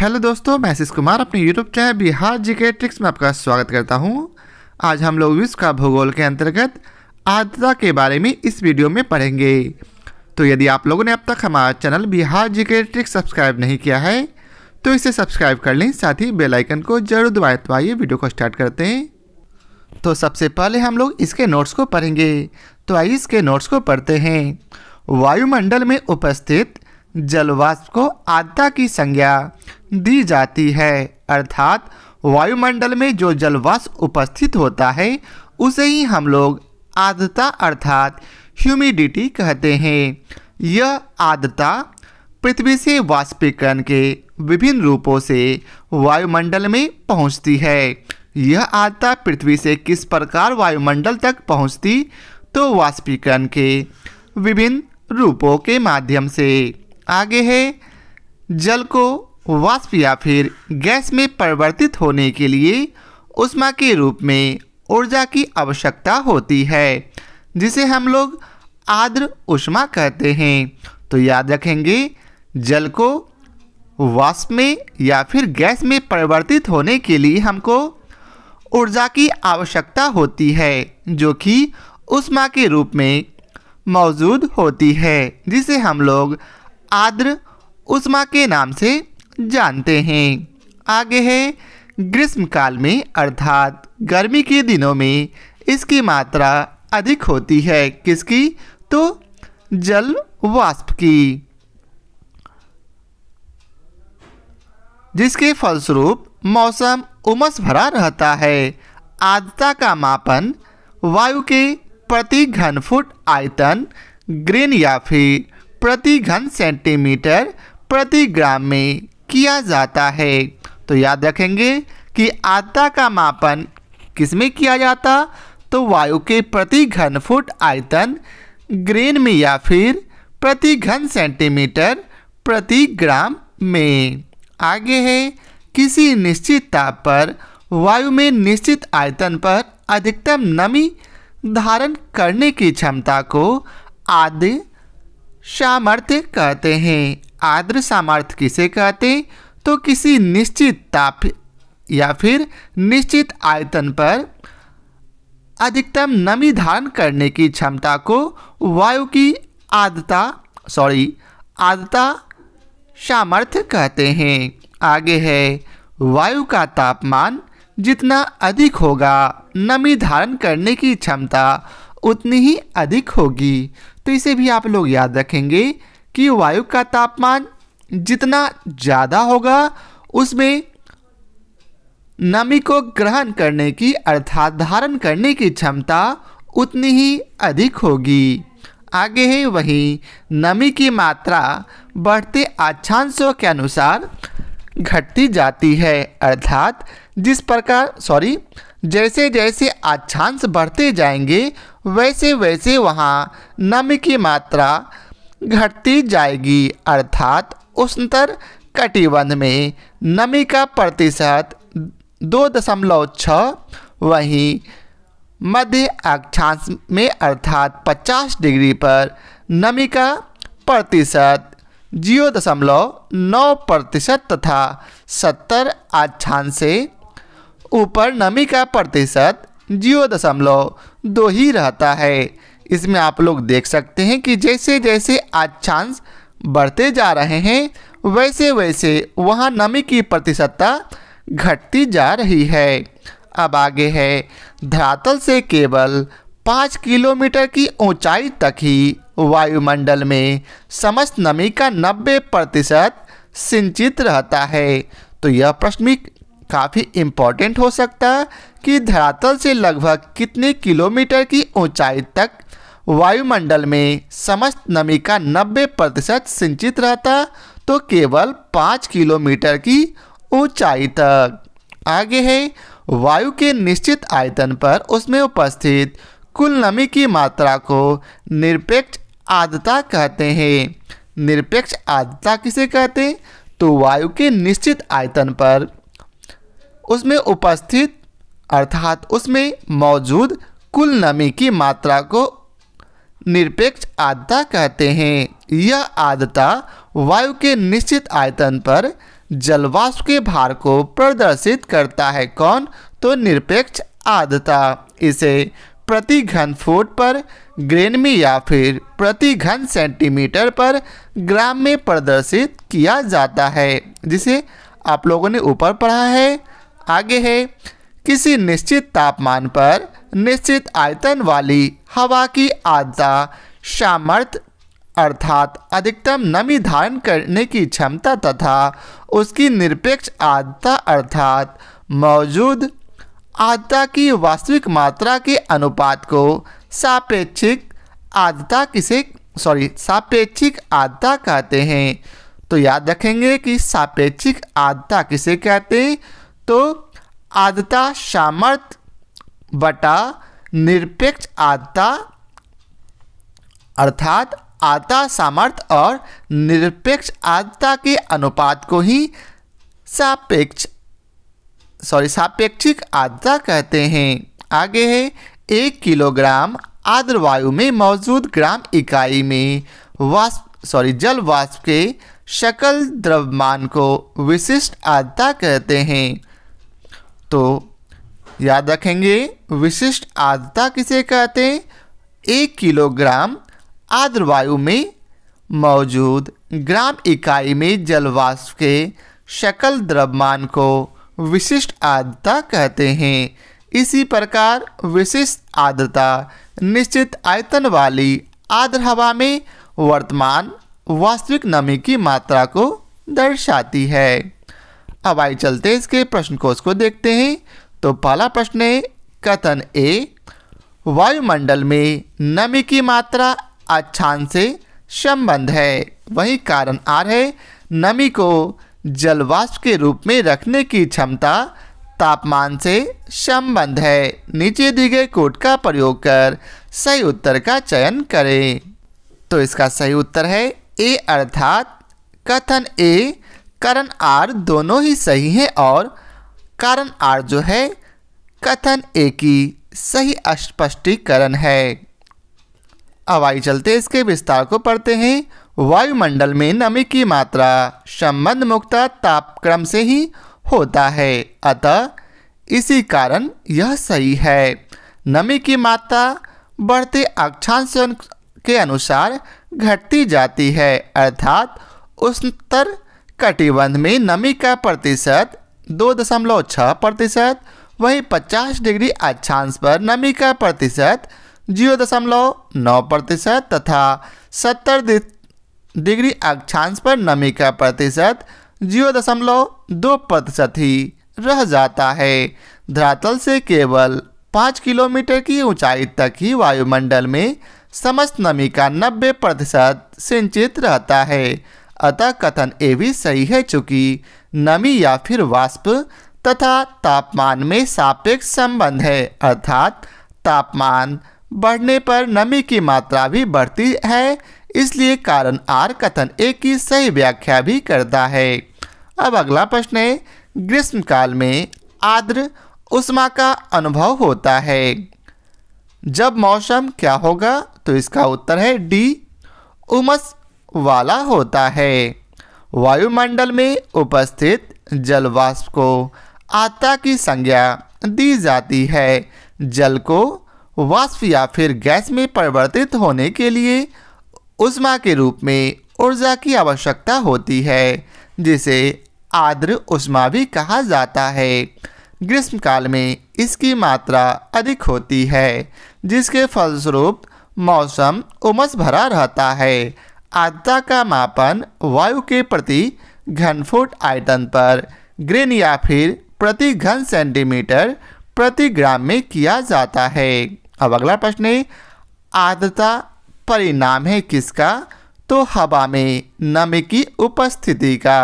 hello दोस्तों मैं आशीष कुमार अपने यूट्यूब चैनल बिहार जी के ट्रिक्स में आपका स्वागत करता हूं आज हम लोग विश्व का भूगोल के अंतर्गत आर्द्रता के बारे में इस वीडियो में पढ़ेंगे तो यदि आप लोगों ने अब तक हमारा चैनल बिहार जी के ट्रिक्स सब्सक्राइब नहीं किया है तो इसे सब्सक्राइब कर लें साथ ही बेलाइकन को जरूर दबाए तो आइए वीडियो को स्टार्ट करते हैं तो सबसे पहले हम लोग इसके नोट्स को पढ़ेंगे तो आइए इसके नोट्स को पढ़ते हैं वायुमंडल में उपस्थित जलवाष्प को आद्रता की संज्ञा दी जाती है अर्थात वायुमंडल में जो जलवाष्प उपस्थित होता है उसे ही हम लोग आदता अर्थात ह्यूमिडिटी कहते हैं यह आदता पृथ्वी से वाष्पीकरण के विभिन्न रूपों से वायुमंडल में पहुंचती है यह आदता पृथ्वी से किस प्रकार वायुमंडल तक पहुंचती तो वाष्पीकरण के विभिन्न रूपों के माध्यम से आगे है जल को वाष्प या फिर गैस में परिवर्तित होने के लिए उष्मा के रूप में ऊर्जा की आवश्यकता होती है जिसे हम लोग आर्द्र उष्मा कहते हैं तो याद रखेंगे जल को वाष्प में या फिर गैस में परिवर्तित होने के लिए हमको ऊर्जा की आवश्यकता होती है जो कि उष्मा के रूप में मौजूद होती है जिसे हम लोग आद्र उष्मा के नाम से जानते हैं आगे है ग्रीष्मकाल में अर्थात गर्मी के दिनों में इसकी मात्रा अधिक होती है किसकी तो जल वाष्प की जिसके फलस्वरूप मौसम उमस भरा रहता है आद्रता का मापन वायु के प्रति घनफुट आयतन ग्रीन या फिर प्रति घन सेंटीमीटर प्रति ग्राम में किया जाता है तो याद रखेंगे कि आता का मापन किस में किया जाता तो वायु के प्रति घन फुट आयतन ग्रेन में या फिर प्रति घन सेंटीमीटर प्रति ग्राम में आगे है किसी निश्चित ताप पर वायु में निश्चित आयतन पर अधिकतम नमी धारण करने की क्षमता को आदि सामर्थ्य कहते हैं आद्र सामर्थ्य किसे कहते हैं तो किसी निश्चित ताप या फिर निश्चित आयतन पर अधिकतम नमी धारण करने की क्षमता को वायु की आदता सॉरी आदता सामर्थ्य कहते हैं आगे है वायु का तापमान जितना अधिक होगा नमी धारण करने की क्षमता उतनी ही अधिक होगी तो इसे भी आप लोग याद रखेंगे कि वायु का तापमान जितना ज़्यादा होगा उसमें नमी को ग्रहण करने की अर्थात धारण करने की क्षमता उतनी ही अधिक होगी आगे है वही नमी की मात्रा बढ़ते अक्षांशों के अनुसार घटती जाती है अर्थात जिस प्रकार सॉरी जैसे जैसे अक्षांश बढ़ते जाएंगे वैसे वैसे वहाँ नमी की मात्रा घटती जाएगी अर्थात उष्णतर कटिबंध में नमी का प्रतिशत दो दशमलव छः वहीं मध्य अक्षांश में अर्थात पचास डिग्री पर नमी का प्रतिशत जीरो दशमलव नौ प्रतिशत तथा सत्तर अक्षांश से ऊपर नमी का प्रतिशत जीरो दशमलव दो ही रहता है इसमें आप लोग देख सकते हैं कि जैसे जैसे अक्षांश बढ़ते जा रहे हैं वैसे वैसे वहाँ नमी की प्रतिशतता घटती जा रही है अब आगे है धरातल से केवल पाँच किलोमीटर की ऊंचाई तक ही वायुमंडल में समस्त नमी का 90 प्रतिशत सिंचित रहता है तो यह प्रश्न काफ़ी इम्पॉर्टेंट हो सकता है कि धरातल से लगभग कितने किलोमीटर की ऊंचाई तक वायुमंडल में समस्त नमी का 90 प्रतिशत सिंचित रहता तो केवल 5 किलोमीटर की ऊंचाई तक आगे है वायु के निश्चित आयतन पर उसमें उपस्थित कुल नमी की मात्रा को निरपेक्ष आर्द्रता कहते हैं निरपेक्ष आर्द्रता किसे कहते हैं तो वायु के निश्चित आयतन पर उसमें उपस्थित अर्थात उसमें मौजूद कुल नमी की मात्रा को निरपेक्ष आदता कहते हैं यह आदता वायु के निश्चित आयतन पर जलवाष्प के भार को प्रदर्शित करता है कौन तो निरपेक्ष आदता इसे प्रति घन फुट पर ग्रेन में या फिर प्रति घन सेंटीमीटर पर ग्राम में प्रदर्शित किया जाता है जिसे आप लोगों ने ऊपर पढ़ा है आगे है किसी निश्चित तापमान पर निश्चित आयतन वाली हवा की आर्द्रता सामर्थ्य अर्थात अधिकतम नमी धारण करने की क्षमता तथा उसकी निरपेक्ष आर्द्रता अर्थात मौजूद आर्द्रता की वास्तविक मात्रा के अनुपात को सापेक्षिक आर्द्रता किसे सॉरी सापेक्षिक आर्द्रता कहते हैं तो याद रखेंगे कि सापेक्षिक आर्द्रता किसे कहते हैं तो आदता सामर्थ बटा निरपेक्ष आदता अर्थात आदता सामर्थ और निरपेक्ष आदता के अनुपात को ही सापेक्ष सॉरी सापेक्षिक आदता कहते हैं आगे है एक किलोग्राम आद्र वायु में मौजूद ग्राम इकाई में वाष्प सॉरी जल वाष्प के शकल द्रव्यमान को विशिष्ट आदता कहते हैं तो याद रखेंगे विशिष्ट आर्द्रता किसे कहते हैं एक किलोग्राम आर्द्र वायु में मौजूद ग्राम इकाई में जलवाष्प के शकल द्रव्यमान को विशिष्ट आर्द्रता कहते हैं इसी प्रकार विशिष्ट आर्द्रता निश्चित आयतन वाली आर्द्र हवा में वर्तमान वास्तविक नमी की मात्रा को दर्शाती है अब आई चलते हैं इसके प्रश्न कोष को देखते हैं तो पहला प्रश्न है कथन ए वायुमंडल में नमी की मात्रा अच्छान से संबंध है वही कारण आर है नमी को जलवाष्प के रूप में रखने की क्षमता तापमान से संबंध है नीचे दी गए कोट का प्रयोग कर सही उत्तर का चयन करें तो इसका सही उत्तर है ए अर्थात कथन ए कारण आर दोनों ही सही हैं और कारण आर जो है कथन ए की सही स्पष्टीकरण है अब आई चलते इसके विस्तार को पढ़ते हैं वायुमंडल में नमी की मात्रा संबंध मुक्त तापक्रम से ही होता है अतः इसी कारण यह सही है नमी की मात्रा बढ़ते अक्षांश के अनुसार घटती जाती है अर्थात उत्तर कटिबंध में नमी का प्रतिशत दो दशमलव छः प्रतिशत वहीं 50 डिग्री अक्षांश पर नमी का प्रतिशत जीरो दशमलव नौ प्रतिशत तथा 70 डिग्री अक्षांश पर नमी का प्रतिशत जीरो दशमलव दो प्रतिशत ही रह जाता है धरातल से केवल पाँच किलोमीटर की ऊंचाई तक ही वायुमंडल में समस्त नमी का नब्बे प्रतिशत सिंचित रहता है अतः कथन ये भी सही है चूँकि नमी या फिर वाष्प तथा तापमान में सापेक्ष संबंध है अर्थात तापमान बढ़ने पर नमी की मात्रा भी बढ़ती है इसलिए कारण आर कथन ए की सही व्याख्या भी करता है अब अगला प्रश्न है ग्रीष्मकाल में आर्द्र उष्मा का अनुभव होता है जब मौसम क्या होगा तो इसका उत्तर है डी उमस वाला होता है वायुमंडल में उपस्थित जलवाष्प को आता की संज्ञा दी जाती है जल को वाष्प या फिर गैस में परिवर्तित होने के लिए उष्मा के रूप में ऊर्जा की आवश्यकता होती है जिसे आर्द्र उष्मा भी कहा जाता है ग्रीष्मकाल में इसकी मात्रा अधिक होती है जिसके फलस्वरूप मौसम उमस भरा रहता है आद्रता का मापन वायु के प्रति घनफुट आयतन पर ग्रेन या फिर प्रति घन सेंटीमीटर प्रति ग्राम में किया जाता है अब अगला प्रश्न है आद्रता परिणाम है किसका तो हवा में नमी की उपस्थिति का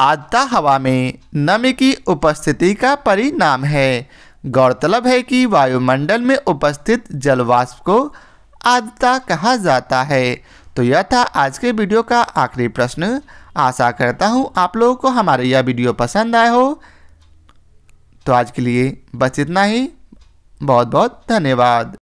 आद्रता हवा में नमी की उपस्थिति का परिणाम है गौरतलब है कि वायुमंडल में उपस्थित जलवाष्प को आदता कहा जाता है तो यह था आज के वीडियो का आखिरी प्रश्न आशा करता हूँ आप लोगों को हमारा यह वीडियो पसंद आया हो तो आज के लिए बस इतना ही बहुत बहुत धन्यवाद